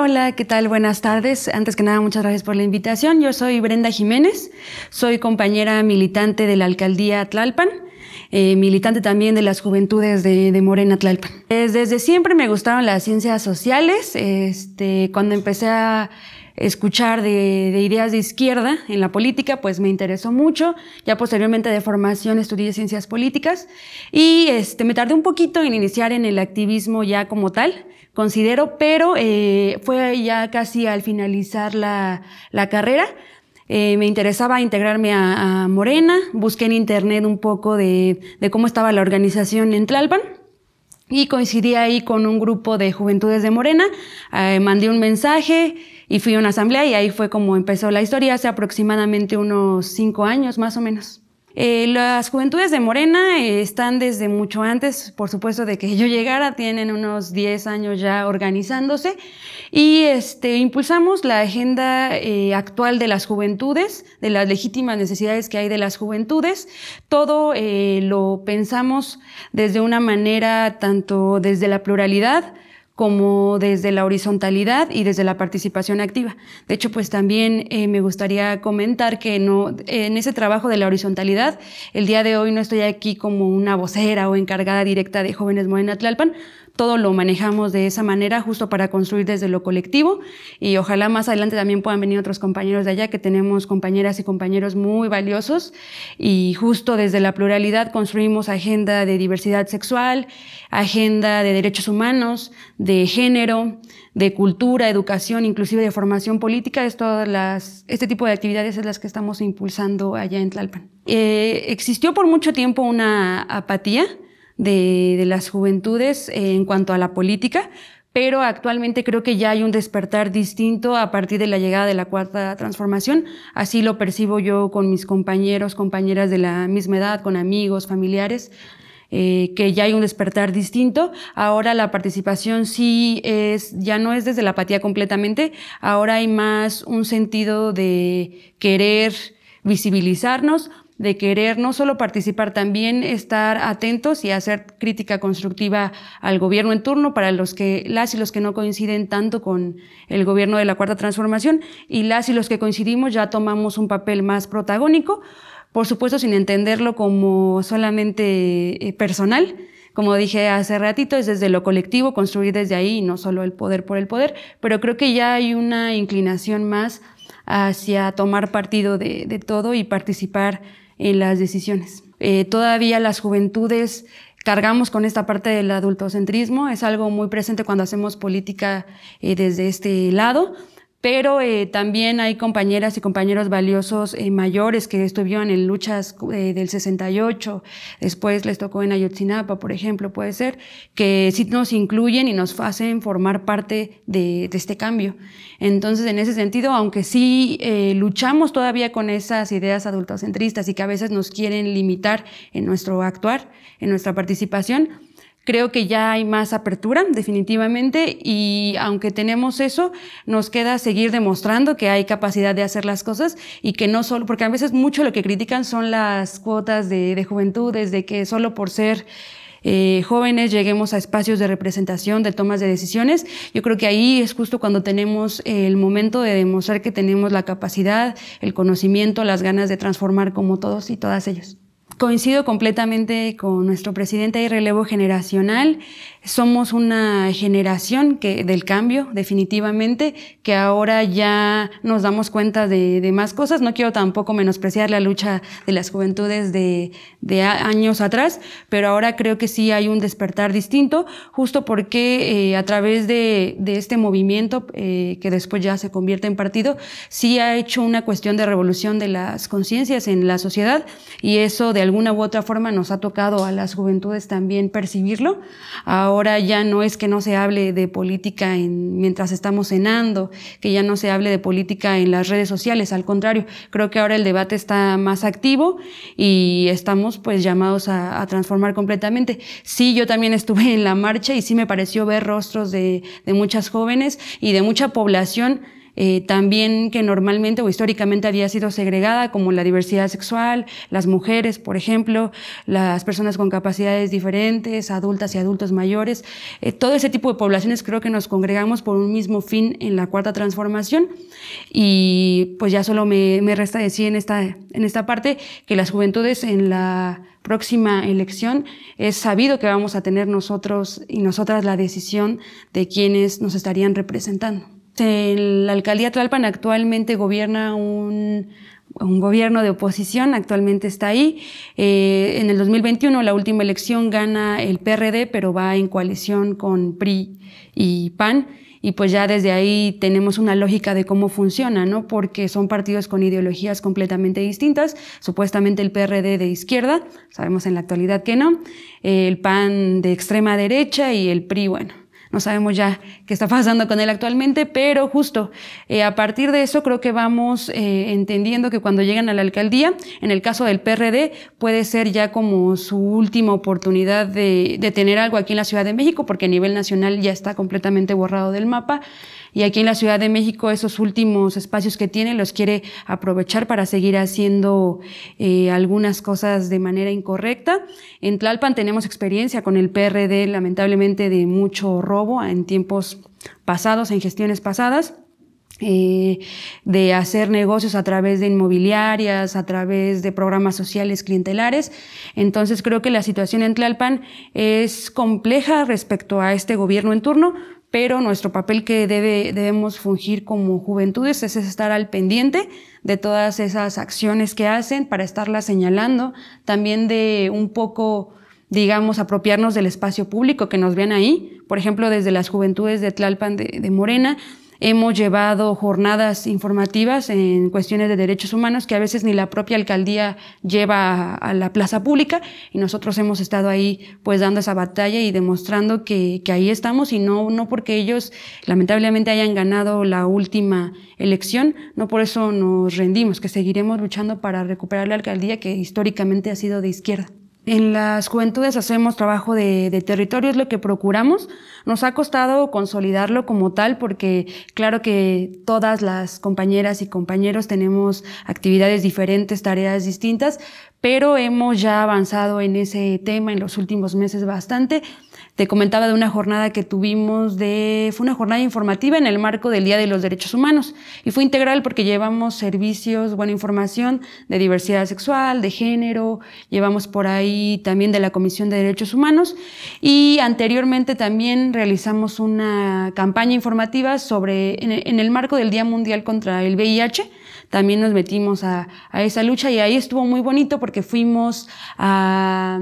Hola, ¿qué tal? Buenas tardes. Antes que nada, muchas gracias por la invitación. Yo soy Brenda Jiménez, soy compañera militante de la alcaldía Tlalpan. Eh, militante también de las juventudes de, Morena Tlalpan. Desde, siempre me gustaron las ciencias sociales. Este, cuando empecé a escuchar de, ideas de izquierda en la política, pues me interesó mucho. Ya posteriormente de formación estudié ciencias políticas y este, me tardé un poquito en iniciar en el activismo ya como tal, considero, pero eh, fue ya casi al finalizar la, carrera. Eh, me interesaba integrarme a, Morena, busqué en internet un poco de, de cómo estaba la organización en Tlalpan y coincidí ahí con un grupo de Juventudes de Morena, eh, mandé un mensaje y fui a una asamblea y ahí fue como empezó la historia hace aproximadamente unos cinco años más o menos. Eh, las juventudes de Morena eh, están desde mucho antes, por supuesto, de que yo llegara, tienen unos 10 años ya organizándose y este, impulsamos la agenda eh, actual de las juventudes, de las legítimas necesidades que hay de las juventudes. Todo lo pensamos desde una manera tanto desde la pluralidad, como desde la horizontalidad y desde la participación activa. De hecho, pues también eh, me gustaría comentar que no, en ese trabajo de la horizontalidad, el día de hoy no estoy aquí como una vocera o encargada directa de Jóvenes Morena Tlalpan, todo lo manejamos de esa manera, justo para construir desde lo colectivo. Y ojalá más adelante también puedan venir otros compañeros de allá, que tenemos compañeras y compañeros muy valiosos. Y justo desde la pluralidad construimos agenda de diversidad sexual, agenda de derechos humanos, de género, de cultura, educación, inclusive de formación política. Es todas este tipo de actividades es las que estamos impulsando allá en Tlalpan. Eh, existió por mucho tiempo una apatía de, las juventudes en cuanto a la política, pero actualmente creo que ya hay un despertar distinto a partir de la llegada de la cuarta transformación. Así lo percibo yo con mis compañeros, compañeras de la misma edad, con amigos, familiares. Eh, que ya hay un despertar distinto. Ahora la participación sí es, ya no es desde la apatía completamente, ahora hay más un sentido de querer visibilizarnos, de querer no solo participar, también estar atentos y hacer crítica constructiva al gobierno en turno para los que, las y los que no coinciden tanto con el gobierno de la Cuarta Transformación y las y los que coincidimos ya tomamos un papel más protagónico, por supuesto sin entenderlo como solamente eh, personal, como dije hace ratito, es desde lo colectivo, construir desde ahí, no solo el poder por el poder, pero creo que ya hay una inclinación más hacia tomar partido de, todo y participar en las decisiones. Eh, todavía las juventudes cargamos con esta parte del adultocentrismo, es algo muy presente cuando hacemos política eh, desde este lado, pero eh, también hay compañeras y compañeros valiosos eh, mayores que estuvieron en luchas eh, del 68, después les tocó en Ayotzinapa, por ejemplo, puede ser, que sí nos incluyen y nos hacen formar parte de, de este cambio. Entonces, en ese sentido, aunque sí luchamos todavía con esas ideas adultocentristas y que a veces nos quieren limitar en nuestro actuar, en nuestra participación, Creo que ya hay más apertura, definitivamente, y aunque tenemos eso, nos queda seguir demostrando que hay capacidad de hacer las cosas y que no solo, porque a veces mucho lo que critican son las cuotas de, de juventud, desde que solo por ser eh, jóvenes lleguemos a espacios de representación, de tomas de decisiones. Yo creo que ahí es justo cuando tenemos el momento de demostrar que tenemos la capacidad, el conocimiento, las ganas de transformar como todos y todas ellos. Coincido completamente con nuestro presidente, hay relevo generacional. Somos una generación del cambio, definitivamente, que ahora ya nos damos cuenta de, más cosas. No quiero tampoco menospreciar la lucha de las juventudes de, años atrás, pero ahora creo que sí hay un despertar distinto, justo porque eh, a través de, este movimiento, eh, que después ya se convierte en partido, sí ha hecho una cuestión de revolución de las conciencias en la sociedad y eso de alguna u otra forma nos ha tocado a las juventudes también percibirlo. Ahora ya no es que no se hable de política en, mientras estamos cenando, que ya no se hable de política en las redes sociales, al contrario, creo que ahora el debate está más activo y estamos pues llamados a, transformar completamente. Sí, yo también estuve en la marcha y sí me pareció ver rostros de muchas jóvenes y de mucha población eh, también que normalmente o históricamente había sido segregada, como la diversidad sexual, las mujeres, por ejemplo, las personas con capacidades diferentes, adultas y adultos mayores. Eh, todo ese tipo de poblaciones creo que nos congregamos por un mismo fin en la cuarta transformación y pues ya solo me, resta decir en esta, en esta parte que las juventudes en la próxima elección es sabido que vamos a tener nosotros y nosotras la decisión de quienes nos estarían representando. Este, la alcaldía Tlalpan actualmente gobierna un, gobierno de oposición, actualmente está ahí. Eh, en el 2021, la última elección, gana el PRD, pero va en coalición con PRI y PAN. Y pues ya desde ahí tenemos una lógica de cómo funciona, ¿no? Porque son partidos con ideologías completamente distintas, supuestamente el PRD de izquierda, sabemos en la actualidad que no, eh, el PAN de extrema derecha y el PRI, bueno, no sabemos ya qué está pasando con él actualmente, pero justo eh, a partir de eso creo que vamos eh, entendiendo que cuando llegan a la alcaldía, en el caso del PRD, puede ser ya como su última oportunidad de, de tener algo aquí en la Ciudad de México, porque a nivel nacional ya está completamente borrado del mapa. Y aquí en la Ciudad de México esos últimos espacios que tiene los quiere aprovechar para seguir haciendo eh, algunas cosas de manera incorrecta. En Tlalpan tenemos experiencia con el PRD, lamentablemente, de mucho robo en tiempos pasados, en gestiones pasadas. Eh, de hacer negocios a través de inmobiliarias, a través de programas sociales clientelares. Entonces creo que la situación en Tlalpan es compleja respecto a este gobierno en turno, pero nuestro papel que debe, debemos fungir como juventudes es estar al pendiente de todas esas acciones que hacen para estarlas señalando, también de un poco, digamos, apropiarnos del espacio público que nos ven ahí, por ejemplo, desde las juventudes de Tlalpan de, de Morena, Hemos llevado jornadas informativas en cuestiones de derechos humanos que a veces ni la propia alcaldía lleva a, la plaza pública y nosotros hemos estado ahí pues dando esa batalla y demostrando que, que ahí estamos y no, no porque ellos lamentablemente hayan ganado la última elección, no por eso nos rendimos, que seguiremos luchando para recuperar la alcaldía que históricamente ha sido de izquierda. En las juventudes hacemos trabajo de, territorio, es lo que procuramos. Nos ha costado consolidarlo como tal porque claro que todas las compañeras y compañeros tenemos actividades diferentes, tareas distintas, pero hemos ya avanzado en ese tema en los últimos meses bastante. Te comentaba de una jornada que tuvimos de, fue una jornada informativa en el marco del Día de los Derechos Humanos y fue integral porque llevamos servicios, buena información de diversidad sexual, de género, llevamos por ahí también de la Comisión de Derechos Humanos y anteriormente también realizamos una campaña informativa sobre, en el marco del Día Mundial contra el VIH, también nos metimos a, esa lucha y ahí estuvo muy bonito porque fuimos a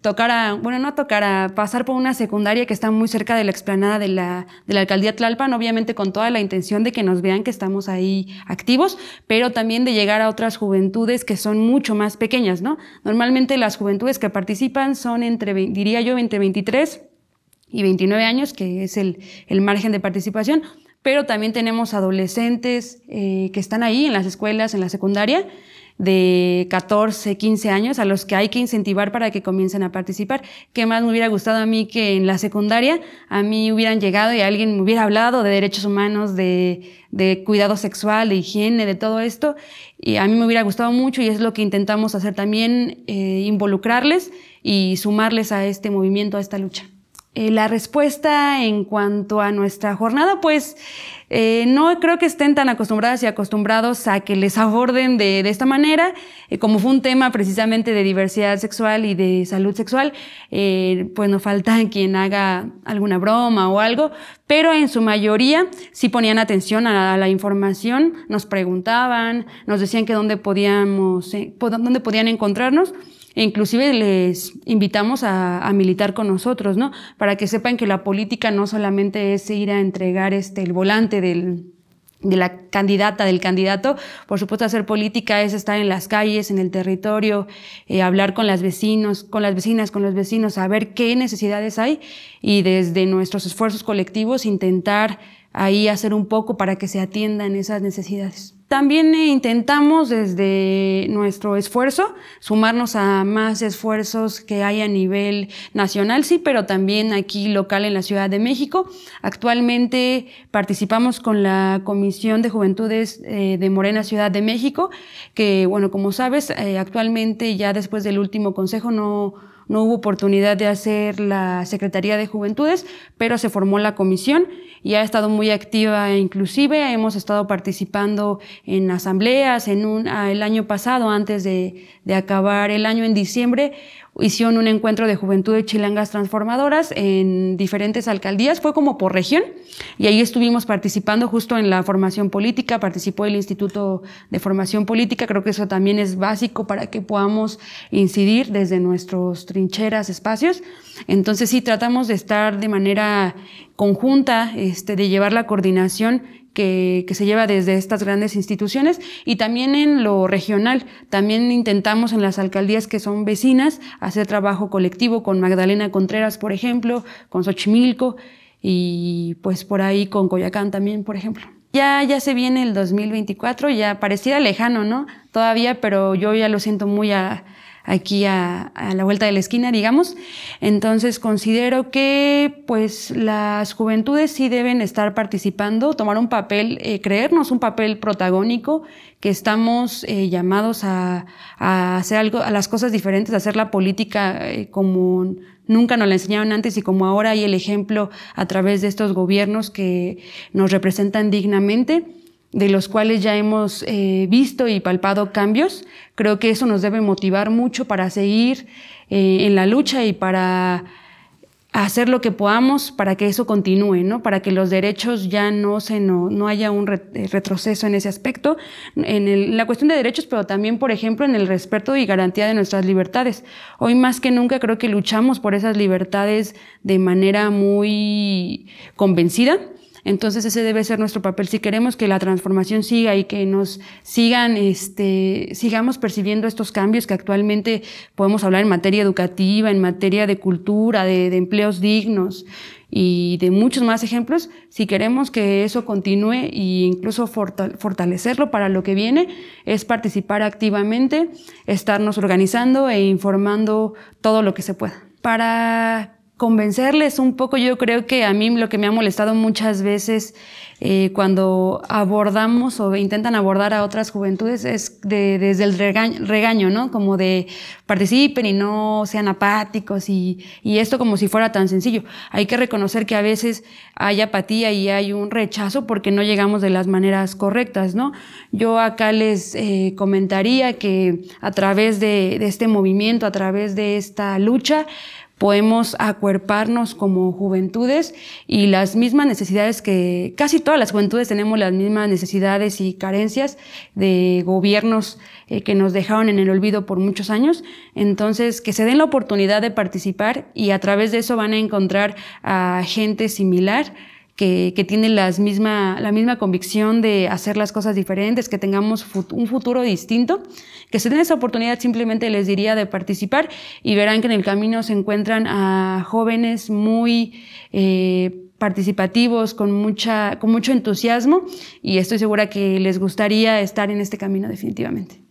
tocar a, bueno, no tocar, pasar por una secundaria que está muy cerca de la explanada de la, de alcaldía Tlalpan, obviamente con toda la intención de que nos vean que estamos ahí activos, pero también de llegar a otras juventudes que son mucho más pequeñas, ¿no? Normalmente las juventudes que participan son entre, diría yo, entre 23 y 29 años, que es el, margen de participación, pero también tenemos adolescentes eh, que están ahí en las escuelas, en la secundaria, de 14, 15 años a los que hay que incentivar para que comiencen a participar. ¿Qué más me hubiera gustado a mí que en la secundaria a mí hubieran llegado y alguien me hubiera hablado de derechos humanos, de, de cuidado sexual, de higiene, de todo esto? Y a mí me hubiera gustado mucho y es lo que intentamos hacer también, eh, involucrarles y sumarles a este movimiento, a esta lucha. Eh, la respuesta en cuanto a nuestra jornada, pues eh, no creo que estén tan acostumbradas y acostumbrados a que les aborden de, esta manera. Eh, como fue un tema precisamente de diversidad sexual y de salud sexual, pues nos falta quien haga alguna broma o algo, pero en su mayoría sí ponían atención a la, a la información, nos preguntaban, nos decían que dónde podíamos, dónde podían encontrarnos. E inclusive les invitamos a, militar con nosotros, ¿no? Para que sepan que la política no solamente es ir a entregar este, el volante del, de la candidata, del candidato. Por supuesto, hacer política es estar en las calles, en el territorio, eh, hablar con las vecinos, con las vecinas, con los vecinos, saber qué necesidades hay y desde nuestros esfuerzos colectivos intentar ahí hacer un poco para que se atiendan esas necesidades. También eh, intentamos desde nuestro esfuerzo sumarnos a más esfuerzos que hay a nivel nacional, sí, pero también aquí local en la Ciudad de México. Actualmente participamos con la Comisión de Juventudes eh, de Morena Ciudad de México, que bueno, como sabes, eh, actualmente ya después del último consejo no no hubo oportunidad de hacer la Secretaría de Juventudes, pero se formó la comisión y ha estado muy activa inclusive. Hemos estado participando en asambleas, en un, ah, el año pasado, antes de, de acabar el año en diciembre, hicieron un encuentro de juventud de chilangas transformadoras en diferentes alcaldías, fue como por región, y ahí estuvimos participando justo en la formación política, participó el Instituto de Formación Política, creo que eso también es básico para que podamos incidir desde nuestros trincheras, espacios. Entonces sí, tratamos de estar de manera conjunta, este, de llevar la coordinación que, se lleva desde estas grandes instituciones y también en lo regional. También intentamos en las alcaldías que son vecinas hacer trabajo colectivo con Magdalena Contreras, por ejemplo, con Xochimilco y pues por ahí con Coyacán también, por ejemplo. Ya, ya se viene el 2024, ya parecía lejano, ¿no? Todavía, pero yo ya lo siento muy a, aquí a, la vuelta de la esquina, digamos. Entonces considero que pues las juventudes sí deben estar participando, tomar un papel, eh, creernos un papel protagónico, que estamos eh, llamados a, hacer algo, a las cosas diferentes, a hacer la política eh, como nunca nos la enseñaron antes y como ahora hay el ejemplo a través de estos gobiernos que nos representan dignamente de los cuales ya hemos eh, visto y palpado cambios. Creo que eso nos debe motivar mucho para seguir eh, en la lucha y para hacer lo que podamos para que eso continúe, ¿no? Para que los derechos ya no se no, haya un eh, retroceso en ese aspecto, en la cuestión de derechos, pero también, por ejemplo, en el respeto y garantía de nuestras libertades. Hoy más que nunca creo que luchamos por esas libertades de manera muy convencida entonces ese debe ser nuestro papel. Si queremos que la transformación siga y que nos sigan, este, sigamos percibiendo estos cambios que actualmente podemos hablar en materia educativa, en materia de cultura, de, de empleos dignos y de muchos más ejemplos, si queremos que eso continúe e incluso fortalecerlo para lo que viene, es participar activamente, estarnos organizando e informando todo lo que se pueda. Para convencerles un poco. Yo creo que a mí lo que me ha molestado muchas veces eh, cuando abordamos o intentan abordar a otras juventudes es de, desde el regaño, ¿no? Como de participen y no sean apáticos y, esto como si fuera tan sencillo. Hay que reconocer que a veces hay apatía y hay un rechazo porque no llegamos de las maneras correctas, ¿no? Yo acá les eh, comentaría que a través de, de este movimiento, a través de esta lucha, podemos acuerparnos como juventudes y las mismas necesidades que casi todas las juventudes tenemos las mismas necesidades y carencias de gobiernos eh, que nos dejaron en el olvido por muchos años. Entonces, que se den la oportunidad de participar y a través de eso van a encontrar a gente similar que, que misma, la misma convicción de hacer las cosas diferentes, que tengamos un futuro distinto, que se den esa oportunidad simplemente les diría de participar y verán que en el camino se encuentran a jóvenes muy... Eh, participativos, con, mucha, con mucho entusiasmo y estoy segura que les gustaría estar en este camino definitivamente.